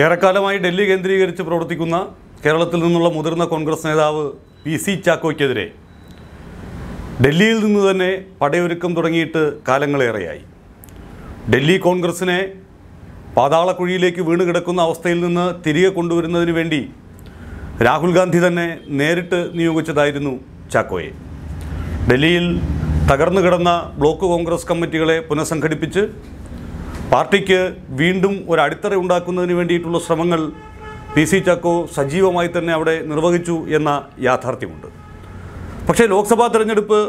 ഏറെക്കാലമായി ഡൽഹി കേന്ദ്രീകരിച്ച് പ്രവർത്തിക്കുന്ന കേരളത്തിൽ നിന്നുള്ള മുതിർന്ന കോൺഗ്രസ് നേതാവ് പി സി ചാക്കോയ്ക്കെതിരെ ഡൽഹിയിൽ നിന്ന് തന്നെ പടയൊരുക്കം തുടങ്ങിയിട്ട് കാലങ്ങളേറെയായി ഡൽഹി കോൺഗ്രസിനെ പാതാളക്കുഴിയിലേക്ക് വീണ് കിടക്കുന്ന അവസ്ഥയിൽ നിന്ന് തിരികെ കൊണ്ടുവരുന്നതിന് വേണ്ടി രാഹുൽ ഗാന്ധി തന്നെ നേരിട്ട് നിയോഗിച്ചതായിരുന്നു ചാക്കോയെ ഡൽഹിയിൽ തകർന്നു കിടന്ന ബ്ലോക്ക് കോൺഗ്രസ് കമ്മിറ്റികളെ പുനഃസംഘടിപ്പിച്ച് പാർട്ടിക്ക് വീണ്ടും ഒരു അടിത്തറ ഉണ്ടാക്കുന്നതിന് വേണ്ടിയിട്ടുള്ള ശ്രമങ്ങൾ പി സി ചാക്കോ സജീവമായി തന്നെ അവിടെ നിർവഹിച്ചു എന്ന യാഥാർത്ഥ്യമുണ്ട് പക്ഷേ ലോക്സഭാ തെരഞ്ഞെടുപ്പ്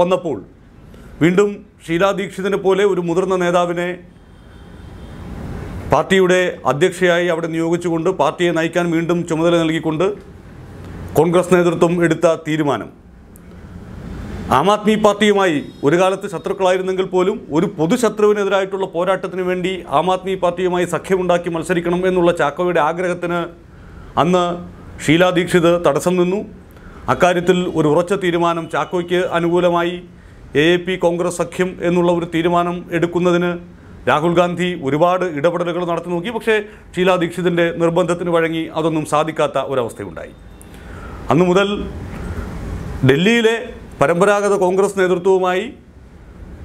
വന്നപ്പോൾ വീണ്ടും ഷീലാ ദീക്ഷിതിനെ പോലെ ഒരു മുതിർന്ന നേതാവിനെ പാർട്ടിയുടെ അധ്യക്ഷയായി അവിടെ നിയോഗിച്ചുകൊണ്ട് പാർട്ടിയെ നയിക്കാൻ വീണ്ടും ചുമതല നൽകിക്കൊണ്ട് കോൺഗ്രസ് നേതൃത്വം എടുത്ത തീരുമാനം ആം ആദ്മി പാർട്ടിയുമായി ഒരു കാലത്ത് ശത്രുക്കളായിരുന്നെങ്കിൽ പോലും ഒരു പൊതുശത്രുവിനെതിരായിട്ടുള്ള പോരാട്ടത്തിന് വേണ്ടി ആം ആദ്മി പാർട്ടിയുമായി സഖ്യമുണ്ടാക്കി മത്സരിക്കണം എന്നുള്ള ചാക്കോയുടെ ആഗ്രഹത്തിന് അന്ന് ഷീലാ ദീക്ഷിത് തടസ്സം നിന്നു അക്കാര്യത്തിൽ ഒരു ഉറച്ച തീരുമാനം ചാക്കോയ്ക്ക് അനുകൂലമായി എ എ പി കോൺഗ്രസ് സഖ്യം എന്നുള്ള ഒരു തീരുമാനം എടുക്കുന്നതിന് രാഹുൽ ഗാന്ധി ഒരുപാട് ഇടപെടലുകൾ നടത്തി നോക്കി പക്ഷേ ഷീലാ ദീക്ഷിതിൻ്റെ നിർബന്ധത്തിന് വഴങ്ങി അതൊന്നും സാധിക്കാത്ത ഒരവസ്ഥയുണ്ടായി അന്നു മുതൽ ഡൽഹിയിലെ പരമ്പരാഗത കോൺഗ്രസ് നേതൃത്വവുമായി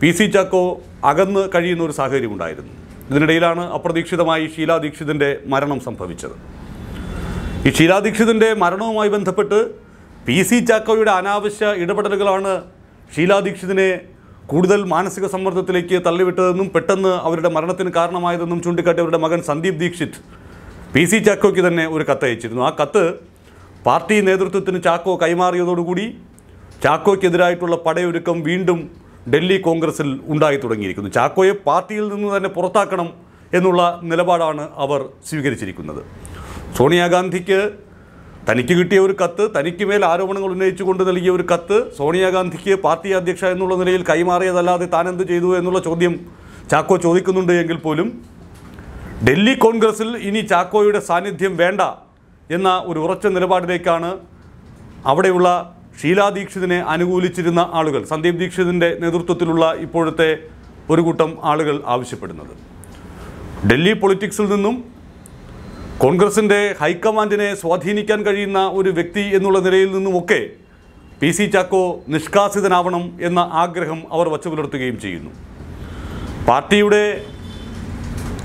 പി സി ചാക്കോ അകന്ന് കഴിയുന്ന ഒരു സാഹചര്യം ഉണ്ടായിരുന്നു ഇതിനിടയിലാണ് അപ്രതീക്ഷിതമായി ഷീലാ ദീക്ഷിതിൻ്റെ മരണം സംഭവിച്ചത് ഈ ഷീലാ ദീക്ഷിതിൻ്റെ മരണവുമായി ബന്ധപ്പെട്ട് പി സി ചാക്കോയുടെ അനാവശ്യ ഇടപെടലുകളാണ് ഷീലാ ദീക്ഷിതിനെ കൂടുതൽ മാനസിക സമ്മർദ്ദത്തിലേക്ക് തള്ളിവിട്ടതെന്നും പെട്ടെന്ന് അവരുടെ മരണത്തിന് കാരണമായതെന്നും ചൂണ്ടിക്കാട്ടി അവരുടെ മകൻ സന്ദീപ് ദീക്ഷിത് പി സി ചാക്കോയ്ക്ക് തന്നെ ഒരു കത്തയച്ചിരുന്നു ആ കത്ത് പാർട്ടി നേതൃത്വത്തിന് ചാക്കോ കൈമാറിയതോടുകൂടി ചാക്കോയ്ക്കെതിരായിട്ടുള്ള പടയൊരുക്കം വീണ്ടും ഡൽഹി കോൺഗ്രസിൽ ഉണ്ടായി തുടങ്ങിയിരിക്കുന്നു ചാക്കോയെ പാർട്ടിയിൽ നിന്ന് തന്നെ പുറത്താക്കണം എന്നുള്ള നിലപാടാണ് അവർ സ്വീകരിച്ചിരിക്കുന്നത് സോണിയാഗാന്ധിക്ക് തനിക്ക് കിട്ടിയ ഒരു കത്ത് തനിക്ക് മേൽ ആരോപണങ്ങൾ ഉന്നയിച്ചുകൊണ്ട് നൽകിയ ഒരു കത്ത് സോണിയാഗാന്ധിക്ക് പാർട്ടി അധ്യക്ഷ എന്നുള്ള നിലയിൽ കൈമാറിയതല്ലാതെ താൻ എന്ത് ചെയ്തു എന്നുള്ള ചോദ്യം ചാക്കോ ചോദിക്കുന്നുണ്ട് എങ്കിൽ പോലും ഡൽഹി കോൺഗ്രസിൽ ഇനി ചാക്കോയുടെ സാന്നിധ്യം വേണ്ട എന്ന ഒരു ഉറച്ച നിലപാടിലേക്കാണ് അവിടെയുള്ള ഷീലാ ദീക്ഷിതിനെ അനുകൂലിച്ചിരുന്ന ആളുകൾ സന്ദീപ് ദീക്ഷിതിൻ്റെ നേതൃത്വത്തിലുള്ള ഇപ്പോഴത്തെ ഒരു കൂട്ടം ആളുകൾ ആവശ്യപ്പെടുന്നത് ഡൽഹി പൊളിറ്റിക്സിൽ നിന്നും കോൺഗ്രസിൻ്റെ ഹൈക്കമാൻഡിനെ സ്വാധീനിക്കാൻ കഴിയുന്ന ഒരു വ്യക്തി എന്നുള്ള നിലയിൽ നിന്നുമൊക്കെ പി സി ചാക്കോ നിഷ്കാസിതനാവണം എന്ന ആഗ്രഹം അവർ വച്ചു പുലർത്തുകയും ചെയ്യുന്നു പാർട്ടിയുടെ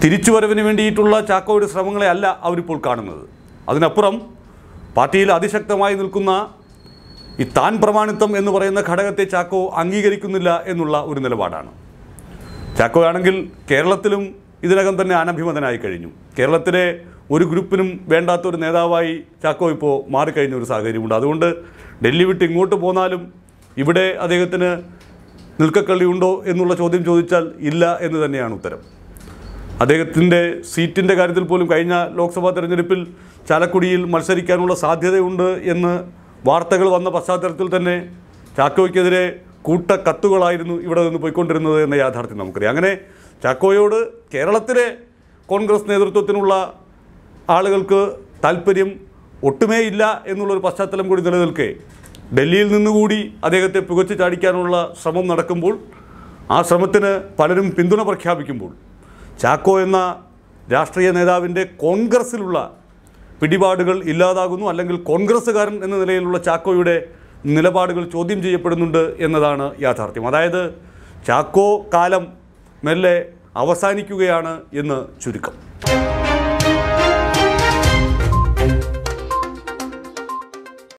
തിരിച്ചുവരവിന് വേണ്ടിയിട്ടുള്ള ചാക്കോയുടെ ശ്രമങ്ങളെ അല്ല അവരിപ്പോൾ കാണുന്നത് അതിനപ്പുറം പാർട്ടിയിൽ അതിശക്തമായി നിൽക്കുന്ന ഈ താൻ പ്രമാണിത്വം എന്ന് പറയുന്ന ഘടകത്തെ ചാക്കോ അംഗീകരിക്കുന്നില്ല എന്നുള്ള ഒരു നിലപാടാണ് ചാക്കോ ആണെങ്കിൽ കേരളത്തിലും ഇതിനകം തന്നെ അനഭിമതനായി കഴിഞ്ഞു കേരളത്തിലെ ഒരു ഗ്രൂപ്പിനും വേണ്ടാത്ത ഒരു നേതാവായി ചാക്കോ ഇപ്പോൾ മാറിക്കഴിഞ്ഞ ഒരു സാഹചര്യമുണ്ട് അതുകൊണ്ട് ഡൽഹി വിട്ട് ഇങ്ങോട്ട് പോന്നാലും ഇവിടെ അദ്ദേഹത്തിന് നിൽക്കക്കള്ളി ഉണ്ടോ എന്നുള്ള ചോദ്യം ചോദിച്ചാൽ ഇല്ല എന്ന് തന്നെയാണ് ഉത്തരം അദ്ദേഹത്തിൻ്റെ സീറ്റിൻ്റെ കാര്യത്തിൽ പോലും കഴിഞ്ഞ ലോക്സഭാ തെരഞ്ഞെടുപ്പിൽ ചാലക്കുടിയിൽ മത്സരിക്കാനുള്ള സാധ്യതയുണ്ട് എന്ന് വാർത്തകൾ വന്ന പശ്ചാത്തലത്തിൽ തന്നെ ചാക്കോയ്ക്കെതിരെ കൂട്ട കത്തുകളായിരുന്നു ഇവിടെ നിന്ന് പോയിക്കൊണ്ടിരുന്നത് എന്ന യാഥാർത്ഥ്യം നമുക്കറിയാം അങ്ങനെ ചാക്കോയോട് കേരളത്തിലെ കോൺഗ്രസ് നേതൃത്വത്തിനുള്ള ആളുകൾക്ക് താല്പര്യം ഒട്ടുമേ ഇല്ല എന്നുള്ളൊരു പശ്ചാത്തലം കൂടി നിലനിൽക്കെ ഡൽഹിയിൽ നിന്നുകൂടി അദ്ദേഹത്തെ പുകച്ചു ചാടിക്കാനുള്ള ശ്രമം നടക്കുമ്പോൾ ആ ശ്രമത്തിന് പലരും പിന്തുണ പ്രഖ്യാപിക്കുമ്പോൾ ചാക്കോ എന്ന രാഷ്ട്രീയ നേതാവിൻ്റെ കോൺഗ്രസ്സിലുള്ള പിടിപാടുകൾ ഇല്ലാതാകുന്നു അല്ലെങ്കിൽ കോൺഗ്രസ്സുകാരൻ എന്ന നിലയിലുള്ള ചാക്കോയുടെ നിലപാടുകൾ ചോദ്യം ചെയ്യപ്പെടുന്നുണ്ട് എന്നതാണ് യാഥാർത്ഥ്യം അതായത് ചാക്കോ കാലം മെല്ലെ അവസാനിക്കുകയാണ് എന്ന് ചുരുക്കം